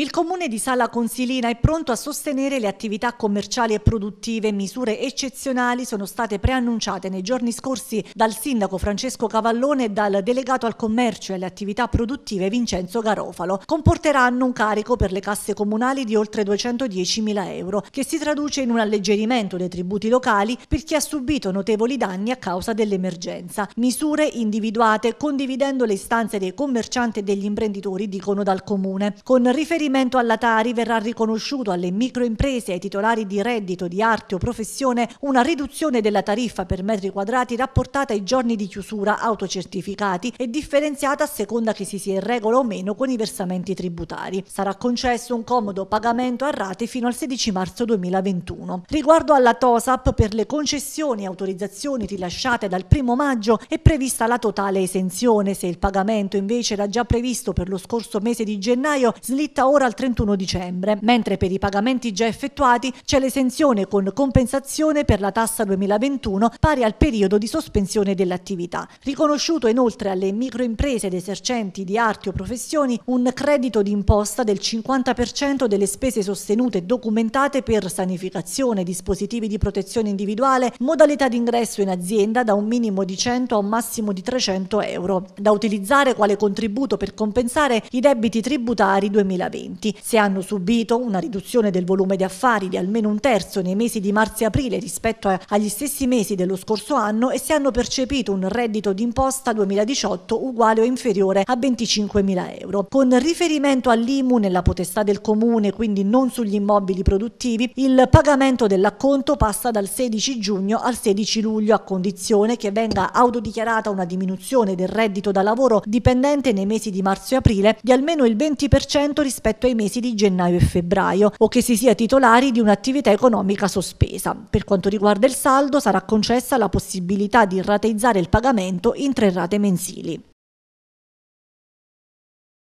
Il comune di Sala Consilina è pronto a sostenere le attività commerciali e produttive. Misure eccezionali sono state preannunciate nei giorni scorsi dal sindaco Francesco Cavallone e dal delegato al commercio e alle attività produttive Vincenzo Garofalo. Comporteranno un carico per le casse comunali di oltre 210.000 euro, che si traduce in un alleggerimento dei tributi locali per chi ha subito notevoli danni a causa dell'emergenza. Misure individuate condividendo le istanze dei commercianti e degli imprenditori, dicono dal comune. Con riferimento riferimento alla Tari verrà riconosciuto alle microimprese e ai titolari di reddito di arte o professione una riduzione della tariffa per metri quadrati rapportata ai giorni di chiusura autocertificati e differenziata a seconda che si sia in regola o meno con i versamenti tributari. Sarà concesso un comodo pagamento a rate fino al 16 marzo 2021. Riguardo alla TOSAP per le concessioni e autorizzazioni rilasciate dal 1 maggio è prevista la totale esenzione se il pagamento invece era già previsto per lo scorso mese di gennaio slitta ora ora al 31 dicembre, mentre per i pagamenti già effettuati c'è l'esenzione con compensazione per la tassa 2021 pari al periodo di sospensione dell'attività. Riconosciuto inoltre alle microimprese ed esercenti di arti o professioni un credito di imposta del 50% delle spese sostenute e documentate per sanificazione, dispositivi di protezione individuale, modalità d'ingresso in azienda da un minimo di 100 a un massimo di 300 euro, da utilizzare quale contributo per compensare i debiti tributari 2020 dipendenti. Se hanno subito una riduzione del volume di affari di almeno un terzo nei mesi di marzo e aprile rispetto agli stessi mesi dello scorso anno e se hanno percepito un reddito d'imposta 2018 uguale o inferiore a 25.000 euro. Con riferimento all'IMU nella potestà del comune, quindi non sugli immobili produttivi, il pagamento dell'acconto passa dal 16 giugno al 16 luglio a condizione che venga autodichiarata una diminuzione del reddito da lavoro dipendente nei mesi di marzo e aprile di almeno il 20% rispetto rispetto ai mesi di gennaio e febbraio o che si sia titolari di un'attività economica sospesa. Per quanto riguarda il saldo sarà concessa la possibilità di rateizzare il pagamento in tre rate mensili.